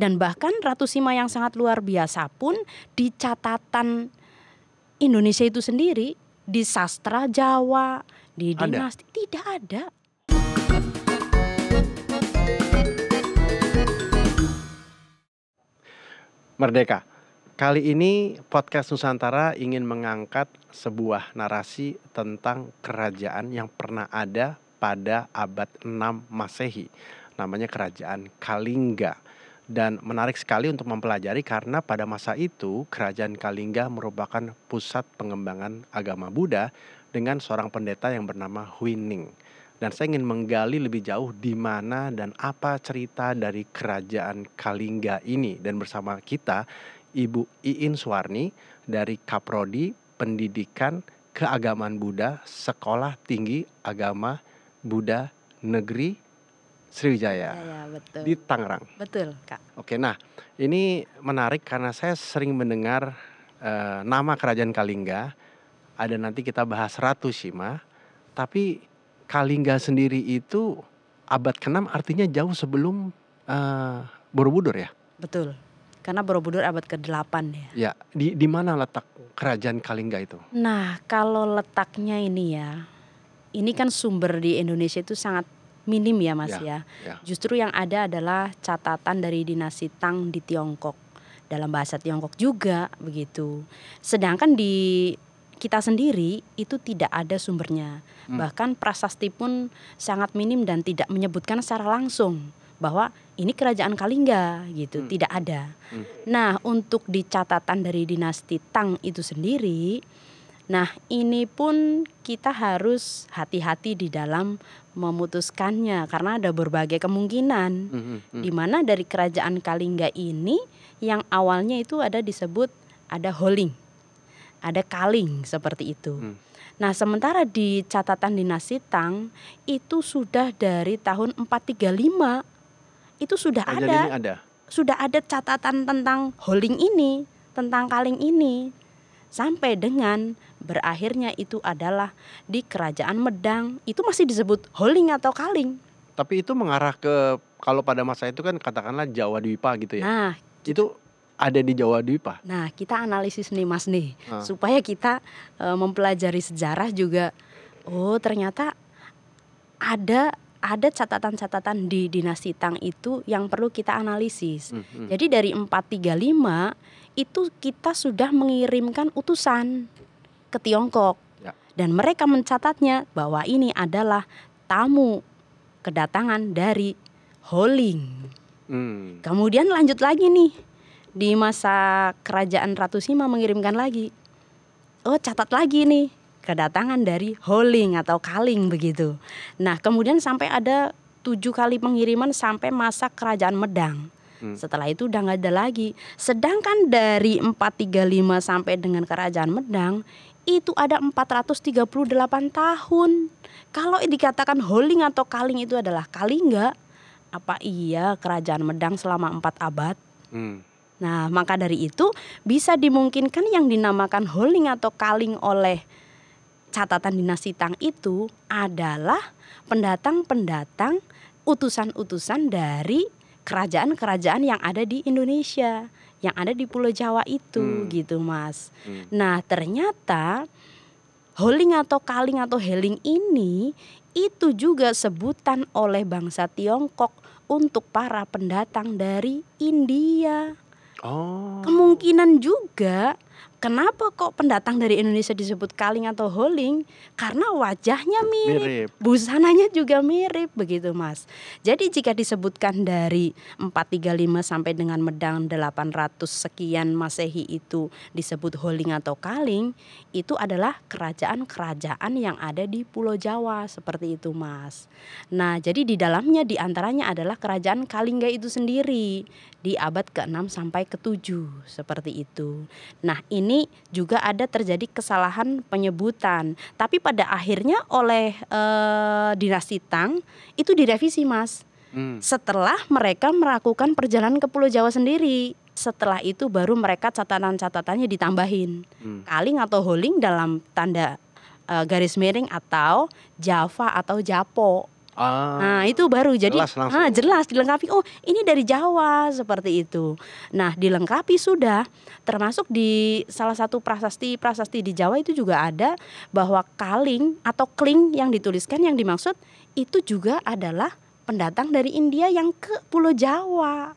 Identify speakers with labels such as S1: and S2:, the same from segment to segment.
S1: dan bahkan Ratu Sima yang sangat luar biasa pun di catatan Indonesia itu sendiri di sastra Jawa, di dinasti ada. tidak ada.
S2: Merdeka. Kali ini podcast Nusantara ingin mengangkat sebuah narasi tentang kerajaan yang pernah ada pada abad 6 Masehi. Namanya kerajaan Kalingga dan menarik sekali untuk mempelajari karena pada masa itu kerajaan Kalingga merupakan pusat pengembangan agama Buddha dengan seorang pendeta yang bernama Huining. Dan saya ingin menggali lebih jauh di mana dan apa cerita dari kerajaan Kalingga ini. Dan bersama kita Ibu Iin Suwarni dari Kaprodi Pendidikan Keagamaan Buddha Sekolah Tinggi Agama Buddha Negeri Sriwijaya.
S1: Ya, betul. Di Tangerang. Betul, Kak.
S2: Oke, nah ini menarik karena saya sering mendengar uh, nama Kerajaan Kalingga. Ada nanti kita bahas Ratu Sima, Tapi Kalingga sendiri itu abad ke-6 artinya jauh sebelum uh, Borobudur ya?
S1: Betul. Karena Borobudur abad ke-8 ya.
S2: Ya, di di mana letak Kerajaan Kalingga itu?
S1: Nah, kalau letaknya ini ya. Ini kan sumber di Indonesia itu sangat minim ya Mas ya. ya. ya. Justru yang ada adalah catatan dari dinasti Tang di Tiongkok dalam bahasa Tiongkok juga begitu. Sedangkan di kita sendiri itu tidak ada sumbernya. Hmm. Bahkan prasasti pun sangat minim dan tidak menyebutkan secara langsung bahwa ini kerajaan Kalingga gitu, hmm. tidak ada. Hmm. Nah, untuk di catatan dari dinasti Tang itu sendiri Nah, ini pun kita harus hati-hati di dalam memutuskannya karena ada berbagai kemungkinan. Mm -hmm. Di mana dari kerajaan Kalingga ini yang awalnya itu ada disebut ada holing. Ada kaling seperti itu. Mm. Nah, sementara di catatan dinasti Tang itu sudah dari tahun 435 itu sudah ada. ada. Sudah ada catatan tentang holing ini, tentang kaling ini sampai dengan Berakhirnya itu adalah di kerajaan Medang. Itu masih disebut Holing atau Kaling.
S2: Tapi itu mengarah ke kalau pada masa itu kan katakanlah Jawa Dwipa gitu ya. Nah, itu ada di Jawa Dwipa.
S1: Nah, kita analisis nih Mas nih nah. supaya kita e, mempelajari sejarah juga. Oh, ternyata ada ada catatan-catatan di dinasti Tang itu yang perlu kita analisis. Hmm, hmm. Jadi dari 435 itu kita sudah mengirimkan utusan ke Tiongkok. Ya. Dan mereka mencatatnya bahwa ini adalah tamu kedatangan dari Holing. Hmm. Kemudian lanjut lagi nih di masa kerajaan Ratu Sima mengirimkan lagi. Oh, catat lagi nih kedatangan dari Holing atau Kaling begitu. Nah, kemudian sampai ada tujuh kali pengiriman sampai masa kerajaan Medang. Hmm. Setelah itu udah gak ada lagi. Sedangkan dari 435 sampai dengan kerajaan Medang itu ada 438 tahun. Kalau dikatakan holing atau kaling itu adalah kalingga, apa iya kerajaan Medang selama empat abad? Hmm. Nah, maka dari itu bisa dimungkinkan yang dinamakan holing atau kaling oleh catatan dinasti Tang itu adalah pendatang-pendatang utusan-utusan dari kerajaan-kerajaan yang ada di Indonesia, yang ada di Pulau Jawa itu hmm. gitu, Mas. Hmm. Nah, ternyata holing atau kaling atau heling ini itu juga sebutan oleh bangsa Tiongkok untuk para pendatang dari India. Oh. Kemungkinan juga Kenapa kok pendatang dari Indonesia disebut kaling atau holing? Karena wajahnya mirip, mirip. busananya juga mirip begitu Mas. Jadi jika disebutkan dari 435 sampai dengan Medang 800 sekian Masehi itu disebut holing atau kaling, itu adalah kerajaan-kerajaan yang ada di Pulau Jawa seperti itu Mas. Nah, jadi di dalamnya diantaranya adalah kerajaan Kalingga itu sendiri di abad ke-6 sampai ke-7 seperti itu. Nah, ini ini juga ada terjadi kesalahan penyebutan. Tapi pada akhirnya oleh eh, dinasti Tang itu direvisi, Mas. Hmm. Setelah mereka melakukan perjalanan ke Pulau Jawa sendiri, setelah itu baru mereka catatan-catatannya ditambahin. Hmm. Kaling atau holing dalam tanda uh, garis miring atau Java atau Japo
S2: Ah, nah, itu baru jadi jelas, langsung. ah,
S1: jelas dilengkapi. Oh, ini dari Jawa seperti itu. Nah, dilengkapi sudah termasuk di salah satu prasasti-prasasti di Jawa itu juga ada bahwa kaling atau kling yang dituliskan yang dimaksud itu juga adalah pendatang dari India yang ke Pulau Jawa.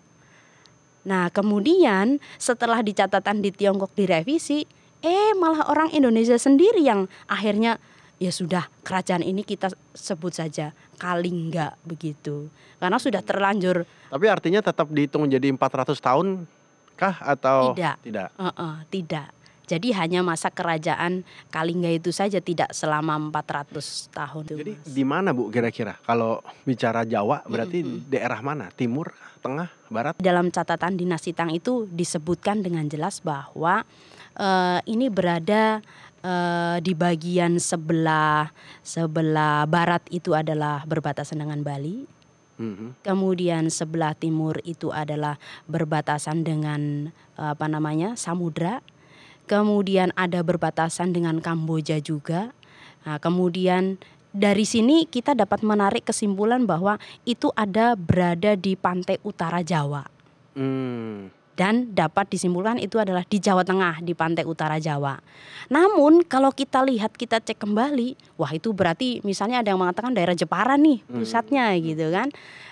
S1: Nah, kemudian setelah dicatatan di Tiongkok direvisi, eh malah orang Indonesia sendiri yang akhirnya ya sudah kerajaan ini kita sebut saja Kalingga begitu. Karena sudah terlanjur.
S2: Tapi artinya tetap dihitung jadi 400 tahun kah atau tidak? Tidak.
S1: Uh -uh, tidak. Jadi hanya masa kerajaan Kalingga itu saja tidak selama 400 tahun. Jadi
S2: di mana Bu
S1: kira-kira? Kalau bicara Jawa berarti mm -hmm. daerah mana? Timur, tengah, barat? Dalam catatan dinasti Tang itu disebutkan dengan jelas bahwa uh, ini berada uh, di bagian sebelah sebelah barat itu adalah berbatasan dengan Bali. Mm-hmm. Kemudian sebelah timur itu adalah berbatasan dengan uh, apa namanya samudra. Kemudian ada berbatasan dengan Kamboja juga. Nah, kemudian dari sini kita dapat menarik kesimpulan bahwa itu ada berada di pantai utara Jawa. Mm dan dapat disimpulkan itu adalah di Jawa Tengah, di pantai utara Jawa. Namun kalau kita lihat kita cek kembali, wah itu berarti misalnya ada yang mengatakan daerah Jepara nih hmm. pusatnya hmm. gitu kan.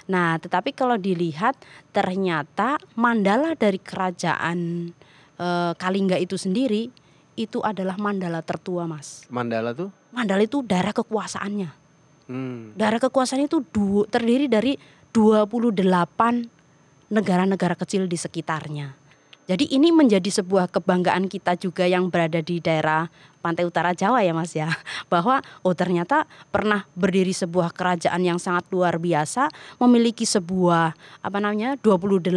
S1: Nah, tetapi kalau dilihat ternyata mandala dari kerajaan e, Kalingga itu sendiri itu adalah mandala tertua, Mas.
S2: Mandala tuh?
S1: Mandala itu daerah kekuasaannya. Hmm. Daerah kekuasaannya itu terdiri dari 28 negara-negara kecil di sekitarnya. Jadi ini menjadi sebuah kebanggaan kita juga yang berada di daerah pantai utara Jawa ya Mas ya. Bahwa oh ternyata pernah berdiri sebuah kerajaan yang sangat luar biasa, memiliki sebuah apa namanya? 28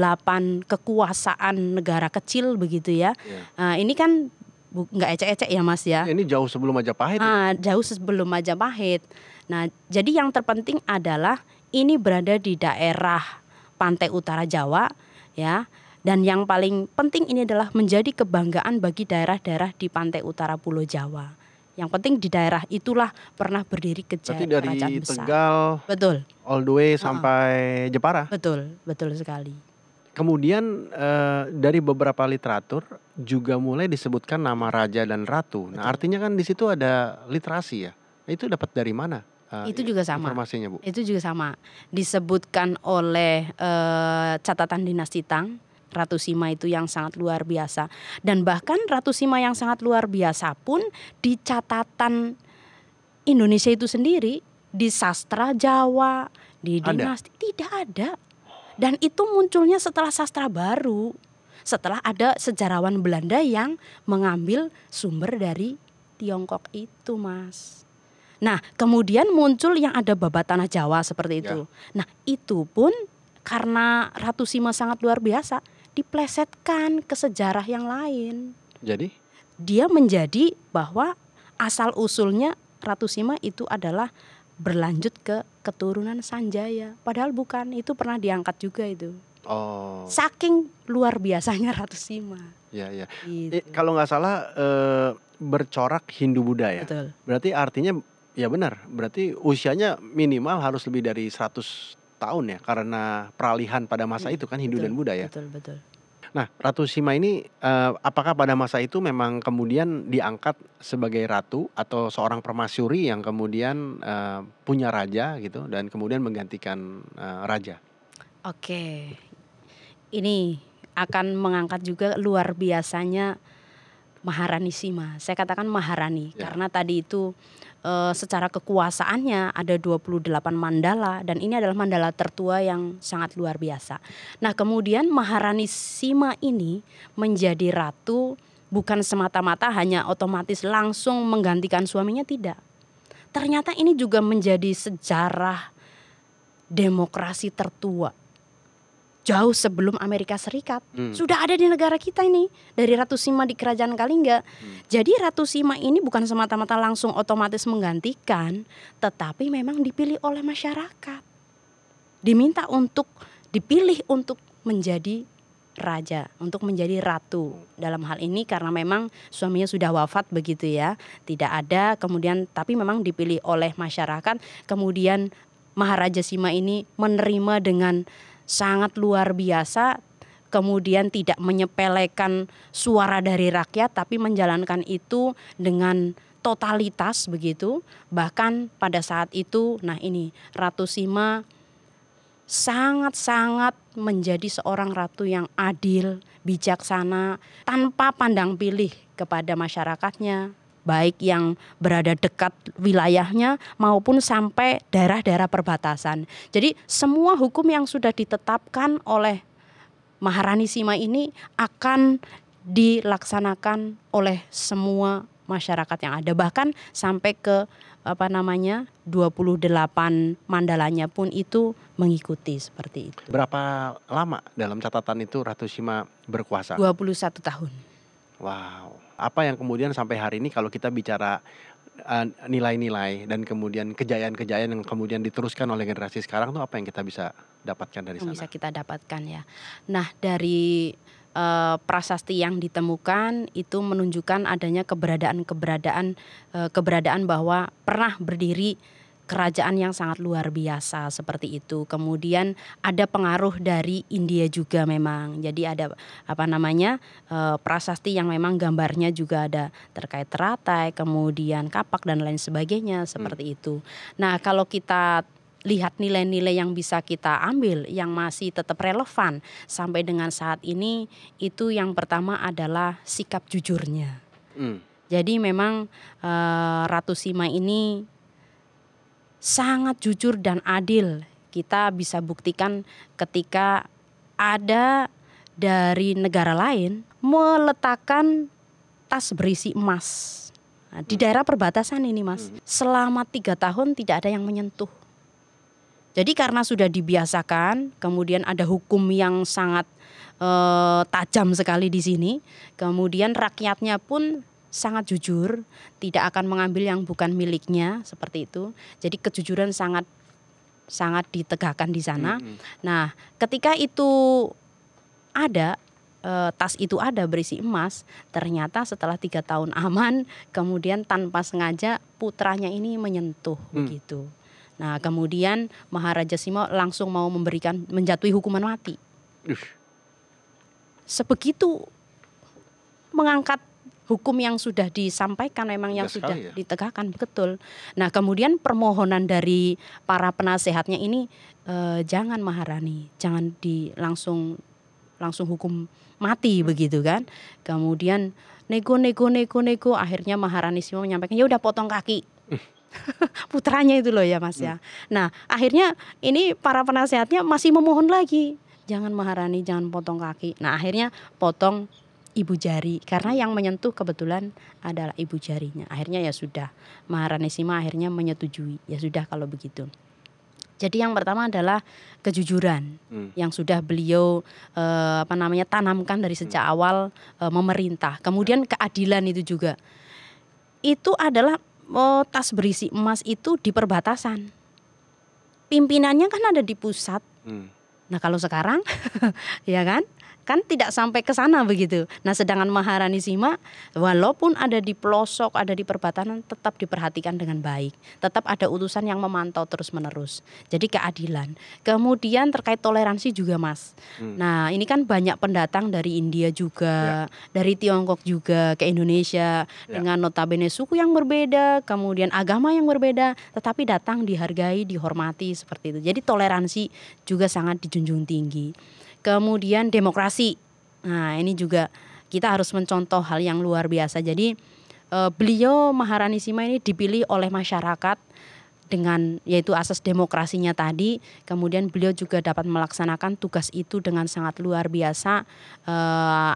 S1: kekuasaan negara kecil begitu ya. ya. Nah, ini kan nggak ecek-ecek ya Mas ya. Ini jauh sebelum Majapahit. Ya? Ah, jauh sebelum Majapahit. Nah, jadi yang terpenting adalah ini berada di daerah pantai utara Jawa ya. Dan yang paling penting ini adalah menjadi kebanggaan bagi daerah-daerah di pantai utara Pulau Jawa. Yang penting di daerah itulah pernah berdiri kerajaan dari kerajaan besar. Tegal, betul.
S2: All the way sampai uh huh Jepara.
S1: Betul, betul sekali.
S2: Kemudian uh, dari beberapa literatur juga mulai disebutkan nama raja dan ratu. Nah, artinya kan di situ ada literasi ya. itu dapat dari mana? Uh, itu juga sama. Informasinya bu.
S1: Itu juga sama. Disebutkan oleh uh, catatan dinasti Tang. Ratu Sima itu yang sangat luar biasa dan bahkan Ratu Sima yang sangat luar biasa pun di catatan Indonesia itu sendiri di sastra Jawa, di dinasti ada. tidak ada. Dan itu munculnya setelah sastra baru. Setelah ada sejarawan Belanda yang mengambil sumber dari Tiongkok itu, Mas. Nah, kemudian muncul yang ada babat tanah Jawa seperti itu. Ya. Nah, itu pun karena Ratu Sima sangat luar biasa, diplesetkan ke sejarah yang lain. Jadi, dia menjadi bahwa asal usulnya Ratu Sima itu adalah berlanjut ke keturunan Sanjaya. Padahal bukan, itu pernah diangkat juga itu.
S2: Oh.
S1: Saking luar biasanya Ratu Sima.
S2: Ya, ya. Gitu. E, kalau nggak salah e, bercorak Hindu Buddha ya. Betul. Berarti artinya Ya benar, berarti usianya minimal harus lebih dari 100 tahun ya karena peralihan pada masa iya, itu kan Hindu betul, dan Buddha ya. Betul, betul. Nah, Ratu Sima ini uh, apakah pada masa itu memang kemudian diangkat sebagai ratu atau seorang permasyuri yang kemudian uh, punya raja gitu dan kemudian menggantikan uh, raja?
S1: Oke. Ini akan mengangkat juga luar biasanya Maharani Sima. Saya katakan Maharani ya. karena tadi itu e, secara kekuasaannya ada 28 mandala dan ini adalah mandala tertua yang sangat luar biasa. Nah, kemudian Maharani Sima ini menjadi ratu bukan semata-mata hanya otomatis langsung menggantikan suaminya tidak. Ternyata ini juga menjadi sejarah demokrasi tertua jauh sebelum Amerika Serikat hmm. sudah ada di negara kita ini dari Ratu Sima di Kerajaan Kalingga. Hmm. Jadi Ratu Sima ini bukan semata-mata langsung otomatis menggantikan, tetapi memang dipilih oleh masyarakat. Diminta untuk dipilih untuk menjadi raja, untuk menjadi ratu. Dalam hal ini karena memang suaminya sudah wafat begitu ya, tidak ada kemudian tapi memang dipilih oleh masyarakat, kemudian Maharaja Sima ini menerima dengan sangat luar biasa kemudian tidak menyepelekan suara dari rakyat tapi menjalankan itu dengan totalitas begitu bahkan pada saat itu nah ini Ratu Sima sangat-sangat menjadi seorang ratu yang adil, bijaksana, tanpa pandang pilih kepada masyarakatnya, baik yang berada dekat wilayahnya maupun sampai daerah-daerah perbatasan. Jadi semua hukum yang sudah ditetapkan oleh Maharani Sima ini akan dilaksanakan oleh semua masyarakat yang ada bahkan sampai ke apa namanya 28 mandalanya pun itu mengikuti seperti itu.
S2: Berapa lama dalam catatan itu Ratu Sima berkuasa?
S1: 21 tahun.
S2: Wow apa yang kemudian sampai hari ini kalau kita bicara eh, nilai-nilai uh, dan kemudian kejayaan-kejayaan yang kemudian diteruskan oleh generasi sekarang tuh apa yang kita bisa dapatkan dari sana? Bisa
S1: kita dapatkan ya. Nah dari uh, prasasti yang ditemukan itu menunjukkan adanya keberadaan-keberadaan uh, keberadaan bahwa pernah berdiri kerajaan yang sangat luar biasa seperti itu. Kemudian ada pengaruh dari India juga memang. Jadi ada apa namanya e, prasasti yang memang gambarnya juga ada terkait teratai, kemudian kapak dan lain sebagainya seperti hmm. itu. Nah kalau kita lihat nilai-nilai yang bisa kita ambil yang masih tetap relevan sampai dengan saat ini itu yang pertama adalah sikap jujurnya. Hmm. Jadi memang e, Ratu Sima ini sangat jujur dan adil. Kita bisa buktikan ketika ada dari negara lain meletakkan tas berisi emas. Nah, di daerah perbatasan ini mas, hmm. selama tiga tahun tidak ada yang menyentuh. Jadi karena sudah dibiasakan, kemudian ada hukum yang sangat eh, tajam sekali di sini, kemudian rakyatnya pun sangat jujur, tidak akan mengambil yang bukan miliknya seperti itu. Jadi kejujuran sangat sangat ditegakkan di sana. Mm -hmm. Nah, ketika itu ada e, tas itu ada berisi emas, ternyata setelah tiga tahun aman, kemudian tanpa sengaja putranya ini menyentuh mm. begitu. Nah, kemudian Maharaja Simo langsung mau memberikan menjatuhi hukuman mati. Ush. Sebegitu mengangkat hukum yang sudah disampaikan memang yang sudah ya. ditegakkan betul. Nah kemudian permohonan dari para penasehatnya ini eh, jangan Maharani, jangan di langsung langsung hukum mati hmm. begitu kan. Kemudian nego nego nego nego akhirnya Maharani semua menyampaikan ya udah potong kaki. Putranya itu loh ya Mas ya. Hmm. Nah, akhirnya ini para penasehatnya masih memohon lagi. Jangan Maharani, jangan potong kaki. Nah, akhirnya potong ibu jari karena yang menyentuh kebetulan adalah ibu jarinya. Akhirnya ya sudah Maharanesima akhirnya menyetujui. Ya sudah kalau begitu. Jadi yang pertama adalah kejujuran hmm. yang sudah beliau e, apa namanya tanamkan dari sejak hmm. awal e, memerintah. Kemudian keadilan itu juga. Itu adalah oh, tas berisi emas itu di perbatasan. Pimpinannya kan ada di pusat. Hmm. Nah, kalau sekarang ya kan? kan tidak sampai ke sana begitu. Nah, sedangkan Maharani Sima walaupun ada di pelosok, ada di perbatasan tetap diperhatikan dengan baik. Tetap ada utusan yang memantau terus-menerus. Jadi keadilan. Kemudian terkait toleransi juga, Mas. Hmm. Nah, ini kan banyak pendatang dari India juga, ya. dari Tiongkok juga ke Indonesia ya. dengan notabene suku yang berbeda, kemudian agama yang berbeda, tetapi datang dihargai, dihormati seperti itu. Jadi toleransi juga sangat dijunjung tinggi kemudian demokrasi. Nah, ini juga kita harus mencontoh hal yang luar biasa. Jadi eh, beliau Maharani Sima ini dipilih oleh masyarakat dengan yaitu asas demokrasinya tadi, kemudian beliau juga dapat melaksanakan tugas itu dengan sangat luar biasa. E,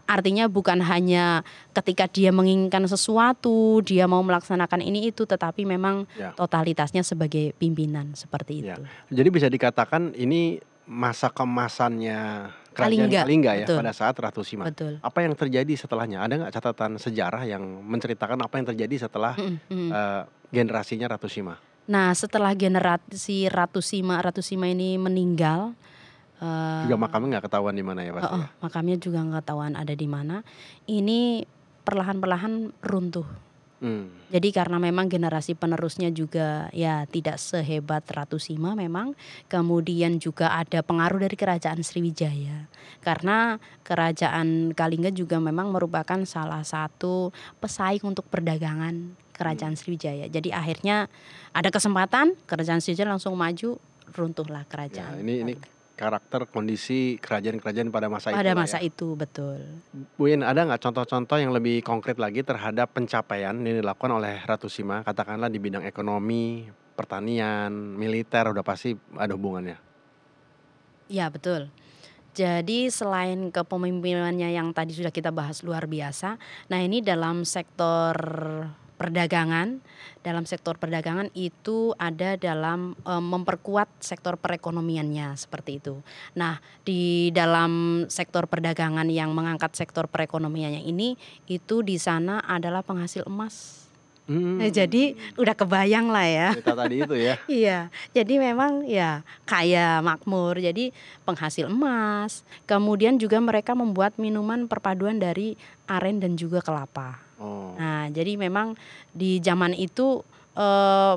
S1: artinya bukan hanya ketika dia menginginkan sesuatu, dia mau melaksanakan ini itu, tetapi memang ya. totalitasnya sebagai pimpinan seperti ya. itu. Ya.
S2: Jadi bisa dikatakan ini masa kemasannya Kalingga, Kalingga ya pada saat Ratu Sima. Betul. Apa yang terjadi setelahnya? Ada nggak catatan sejarah yang menceritakan apa yang terjadi setelah mm -hmm. uh, generasinya Ratu Sima?
S1: Nah, setelah generasi Ratu Sima, Ratu Sima ini meninggal. Uh, juga
S2: makamnya nggak ketahuan di mana ya pak? Uh, uh,
S1: Makamnya juga nggak ketahuan ada di mana. Ini perlahan-perlahan runtuh Hmm. Jadi karena memang generasi penerusnya juga ya tidak sehebat Ratu Sima memang. Kemudian juga ada pengaruh dari kerajaan Sriwijaya. Karena kerajaan Kalingga juga memang merupakan salah satu pesaing untuk perdagangan kerajaan hmm. Sriwijaya. Jadi akhirnya ada kesempatan kerajaan Sriwijaya langsung maju runtuhlah ya, kerajaan. Ya,
S2: ini ini karakter kondisi kerajaan-kerajaan pada masa pada itu. Pada masa ya.
S1: itu betul.
S2: Bu Yin, ada nggak contoh-contoh yang lebih konkret lagi terhadap pencapaian yang dilakukan oleh Ratu Sima, katakanlah di bidang ekonomi, pertanian, militer, udah pasti ada hubungannya.
S1: Ya betul. Jadi selain kepemimpinannya yang tadi sudah kita bahas luar biasa, nah ini dalam sektor perdagangan. Dalam sektor perdagangan itu ada dalam e, memperkuat sektor perekonomiannya seperti itu. Nah, di dalam sektor perdagangan yang mengangkat sektor perekonomiannya ini itu di sana adalah penghasil emas. Hmm. Nah, jadi udah kebayang lah ya.
S2: Cerita tadi itu ya.
S1: iya. Jadi memang ya kaya makmur. Jadi penghasil emas. Kemudian juga mereka membuat minuman perpaduan dari aren dan juga kelapa. Oh. Nah, jadi memang di zaman itu e,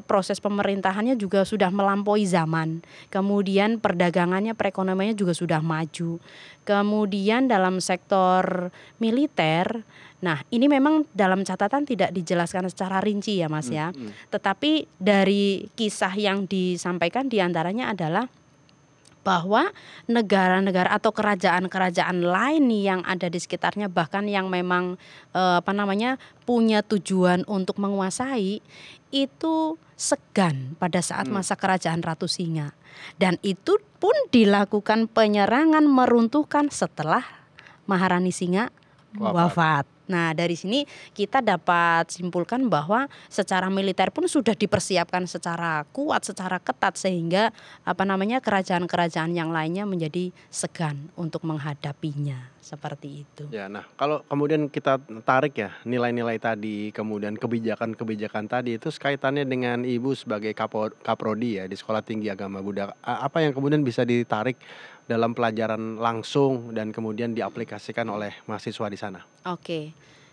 S1: proses pemerintahannya juga sudah melampaui zaman. Kemudian perdagangannya, perekonomiannya juga sudah maju. Kemudian dalam sektor militer, nah ini memang dalam catatan tidak dijelaskan secara rinci ya Mas hmm, ya. hmm. Tetapi dari kisah yang disampaikan diantaranya adalah bahwa negara-negara atau kerajaan-kerajaan lain yang ada di sekitarnya bahkan yang memang eh, apa namanya punya tujuan untuk menguasai itu segan pada saat hmm. masa kerajaan Ratu Singa dan itu pun dilakukan penyerangan meruntuhkan setelah Maharani Singa wafat. wafat. Nah, dari sini kita dapat simpulkan bahwa secara militer pun sudah dipersiapkan secara kuat, secara ketat sehingga apa namanya kerajaan-kerajaan yang lainnya menjadi segan untuk menghadapinya seperti itu.
S2: Ya, nah kalau kemudian kita tarik ya nilai-nilai tadi, kemudian kebijakan-kebijakan tadi itu kaitannya dengan ibu sebagai kapo, kaprodi ya di Sekolah Tinggi Agama Buddha. Apa yang kemudian bisa ditarik dalam pelajaran langsung dan kemudian diaplikasikan oleh mahasiswa di sana?
S1: Oke.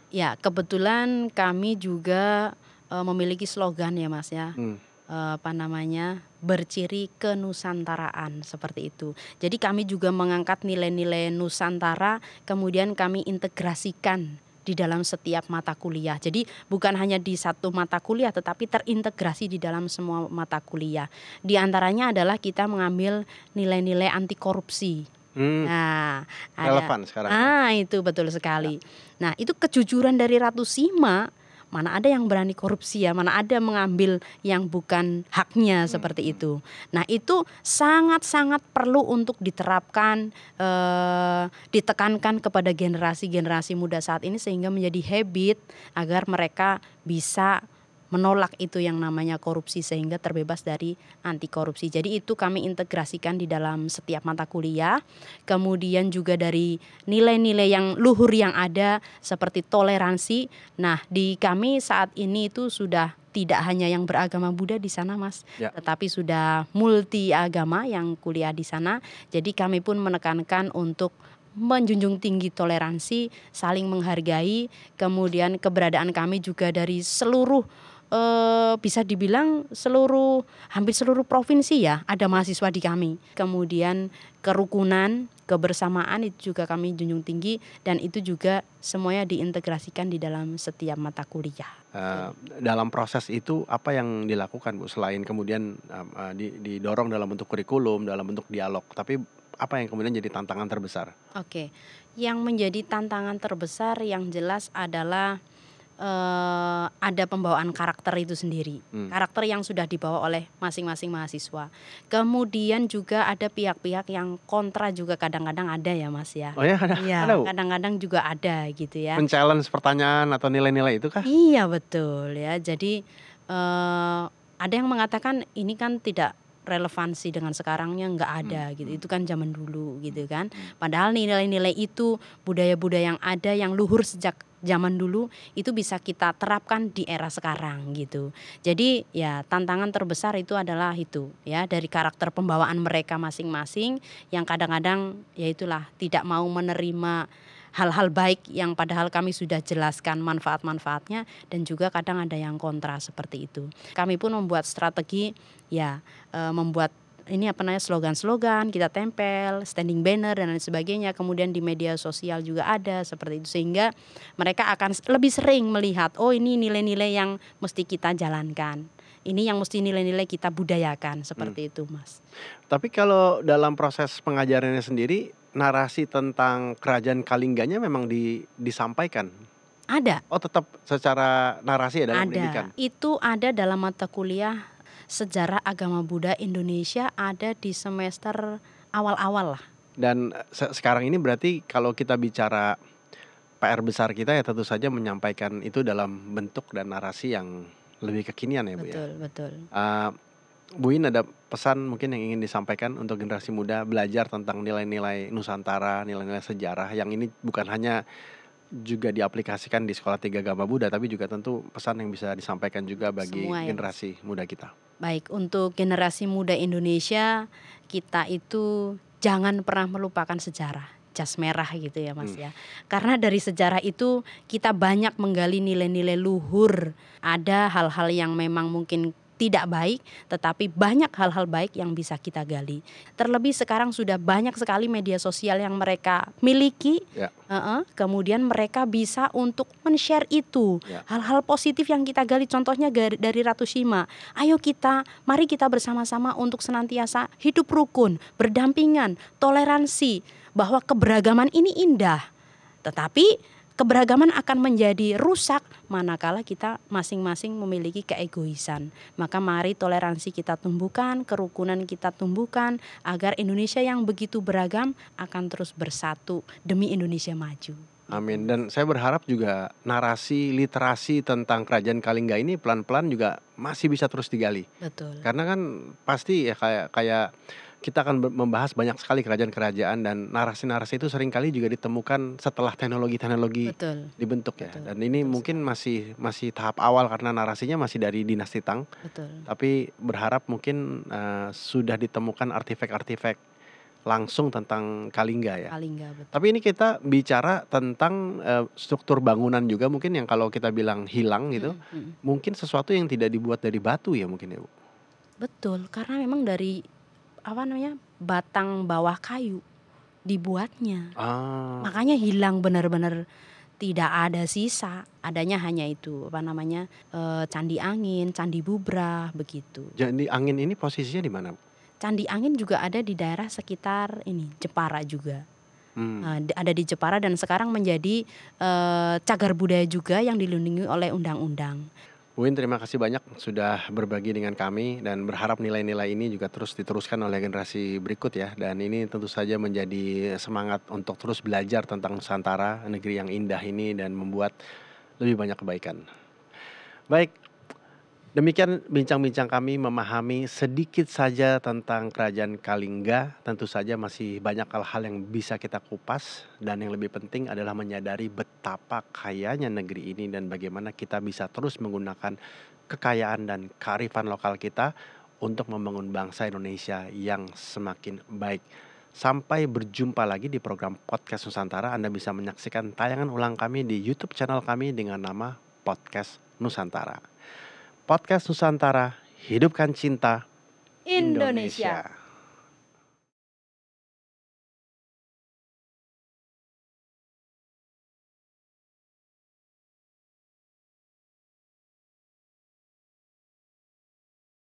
S1: Ya, kebetulan kami juga uh, memiliki slogan ya, Mas ya. Hmm. Uh, apa namanya? berciri kenusantaraan seperti itu. Jadi kami juga mengangkat nilai-nilai nusantara kemudian kami integrasikan di dalam setiap mata kuliah. Jadi bukan hanya di satu mata kuliah tetapi terintegrasi di dalam semua mata kuliah. Di antaranya adalah kita mengambil nilai-nilai anti korupsi Hmm. Nah, ada, relevan sekarang. Ya? Ah, itu betul sekali. Nah, itu kejujuran dari Ratu Sima. Mana ada yang berani korupsi ya, mana ada mengambil yang bukan haknya hmm. seperti itu. Nah, itu sangat-sangat perlu untuk diterapkan eh, ditekankan kepada generasi-generasi muda saat ini sehingga menjadi habit agar mereka bisa menolak itu yang namanya korupsi sehingga terbebas dari anti korupsi. Jadi itu kami integrasikan di dalam setiap mata kuliah. Kemudian juga dari nilai-nilai yang luhur yang ada seperti toleransi. Nah, di kami saat ini itu sudah tidak hanya yang beragama Buddha di sana, Mas, ya. tetapi sudah multi agama yang kuliah di sana. Jadi kami pun menekankan untuk menjunjung tinggi toleransi, saling menghargai, kemudian keberadaan kami juga dari seluruh eh, bisa dibilang seluruh hampir seluruh provinsi ya ada mahasiswa di kami. Kemudian kerukunan, kebersamaan itu juga kami junjung tinggi dan itu juga semuanya diintegrasikan di dalam setiap mata kuliah.
S2: Uh, dalam proses itu apa yang dilakukan Bu selain kemudian uh, didorong dalam bentuk kurikulum, dalam bentuk dialog, tapi apa yang kemudian jadi tantangan terbesar?
S1: Oke, okay. yang menjadi tantangan terbesar yang jelas adalah uh, ada pembawaan karakter itu sendiri, hmm. karakter yang sudah dibawa oleh masing-masing mahasiswa. Kemudian juga ada pihak-pihak yang kontra juga kadang-kadang ada ya mas ya. Oh ya, ada, ya kadang-kadang juga ada gitu ya.
S2: Menchallenge pertanyaan atau nilai-nilai itu kah?
S1: Iya betul ya. Jadi uh, ada yang mengatakan ini kan tidak relevansi dengan sekarangnya nggak ada hmm. gitu. Hmm. Itu kan zaman dulu gitu kan. Hmm. Padahal nilai-nilai itu budaya-budaya yang ada yang luhur sejak zaman dulu itu bisa kita terapkan di era sekarang gitu. Jadi ya tantangan terbesar itu adalah itu ya dari karakter pembawaan mereka masing-masing yang kadang-kadang ya itulah tidak mau menerima hal-hal baik yang padahal kami sudah jelaskan manfaat-manfaatnya dan juga kadang ada yang kontra seperti itu. Kami pun membuat strategi ya eh, membuat ini apa namanya slogan-slogan kita tempel, standing banner dan lain sebagainya. Kemudian di media sosial juga ada seperti itu sehingga mereka akan lebih sering melihat oh ini nilai-nilai yang mesti kita jalankan. Ini yang mesti nilai-nilai kita budayakan seperti hmm. itu, Mas.
S2: Tapi kalau dalam proses pengajarannya sendiri narasi tentang kerajaan Kalingganya memang di, disampaikan
S1: ada. Oh, tetap
S2: secara narasi ya dalam ada. pendidikan.
S1: Itu ada dalam mata kuliah sejarah agama Buddha Indonesia ada di semester awal-awal lah.
S2: Dan se sekarang ini berarti kalau kita bicara PR besar kita ya tentu saja menyampaikan itu dalam bentuk dan narasi yang lebih kekinian ya Bu betul, ya. Betul, betul. Uh, Bu In ada pesan mungkin yang ingin disampaikan untuk generasi muda belajar tentang nilai-nilai Nusantara, nilai-nilai sejarah yang ini bukan hanya juga diaplikasikan di sekolah tiga agama Buddha tapi juga tentu pesan yang bisa disampaikan juga bagi Semua, ya. generasi muda kita.
S1: Baik, untuk generasi muda Indonesia kita itu jangan pernah melupakan sejarah jas merah gitu ya Mas hmm. ya. Karena dari sejarah itu kita banyak menggali nilai-nilai luhur. Ada hal-hal yang memang mungkin tidak baik, tetapi banyak hal-hal baik yang bisa kita gali. Terlebih sekarang sudah banyak sekali media sosial yang mereka miliki, ya. uh -uh, kemudian mereka bisa untuk men-share itu ya. hal-hal ya. positif yang kita gali. Contohnya dari Ratu Shima. ayo kita, mari kita bersama-sama untuk senantiasa hidup rukun, berdampingan, toleransi, bahwa keberagaman ini indah, tetapi keberagaman akan menjadi rusak manakala kita masing-masing memiliki keegoisan. Maka mari toleransi kita tumbuhkan, kerukunan kita tumbuhkan agar Indonesia yang begitu beragam akan terus bersatu demi Indonesia maju.
S2: Amin. Dan saya berharap juga narasi literasi tentang kerajaan Kalingga ini pelan-pelan juga masih bisa terus digali. Betul. Karena kan pasti ya kayak kayak kita akan membahas banyak sekali kerajaan-kerajaan dan narasi-narasi itu seringkali juga ditemukan setelah teknologi-teknologi dibentuk ya. Betul. Dan ini Betul. mungkin masih masih tahap awal karena narasinya masih dari dinasti Tang. Betul. Tapi berharap mungkin uh, sudah ditemukan artefak-artefak langsung tentang Kalingga ya. Kalingga betul. Tapi ini kita bicara tentang uh, struktur bangunan juga mungkin yang kalau kita bilang hilang hmm, gitu, mm hmm. mungkin sesuatu yang tidak dibuat dari batu ya mungkin ya bu.
S1: Betul, karena memang dari apa namanya batang bawah kayu dibuatnya.
S2: Ah. Makanya
S1: hilang benar-benar tidak ada sisa, adanya hanya itu apa namanya e, candi angin, candi bubrah begitu.
S2: Candi angin ini posisinya di mana?
S1: Candi angin juga ada di daerah sekitar ini Jepara juga. Hmm. E, ada di Jepara dan sekarang menjadi e, cagar budaya juga yang dilindungi oleh undang-undang.
S2: Win, terima kasih banyak sudah berbagi dengan kami dan berharap nilai-nilai ini juga terus diteruskan oleh generasi berikut ya. Dan ini tentu saja menjadi semangat untuk terus belajar tentang Nusantara, negeri yang indah ini dan membuat lebih banyak kebaikan. Baik, Demikian bincang-bincang kami memahami sedikit saja tentang kerajaan Kalingga. Tentu saja masih banyak hal-hal yang bisa kita kupas dan yang lebih penting adalah menyadari betapa kayanya negeri ini dan bagaimana kita bisa terus menggunakan kekayaan dan kearifan lokal kita untuk membangun bangsa Indonesia yang semakin baik. Sampai berjumpa lagi di program Podcast Nusantara. Anda bisa menyaksikan tayangan ulang kami di YouTube channel kami dengan nama Podcast Nusantara. Podcast Nusantara, hidupkan cinta
S1: Indonesia. Indonesia.